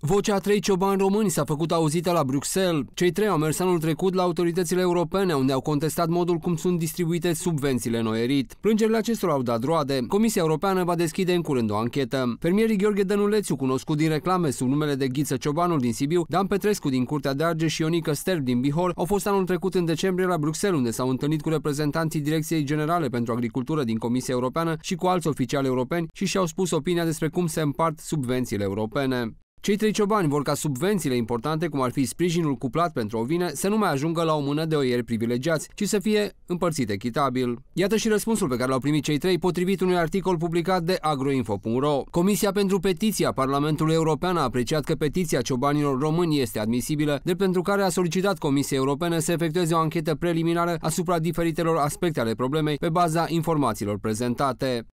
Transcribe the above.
Vocea a trei ciobani români s-a făcut auzită la Bruxelles. Cei trei au mers anul trecut la autoritățile europene, unde au contestat modul cum sunt distribuite subvențiile noierit. Plângerile acestor au dat roade. Comisia Europeană va deschide în curând o anchetă. Fermierii Gheorghe Dănulețiu, cunoscut din reclame sub numele de Ghiță Ciobanul din Sibiu, Dan Petrescu din Curtea de Arge și Ionica Sterb din Bihor, au fost anul trecut în decembrie la Bruxelles, unde s-au întâlnit cu reprezentanții Direcției Generale pentru Agricultură din Comisia Europeană și cu alți oficiali europeni și și-au spus opinia despre cum se împart subvențiile europene. Cei trei ciobani vor ca subvențiile importante, cum ar fi sprijinul cuplat pentru o vină, să nu mai ajungă la o mână de oieri privilegiați, ci să fie împărțit echitabil. Iată și răspunsul pe care l-au primit cei trei potrivit unui articol publicat de agroinfo.ro. Comisia pentru Petiția Parlamentului European a apreciat că petiția ciobanilor români este admisibilă, de pentru care a solicitat Comisiei Europene să efectueze o anchetă preliminară asupra diferitelor aspecte ale problemei pe baza informațiilor prezentate.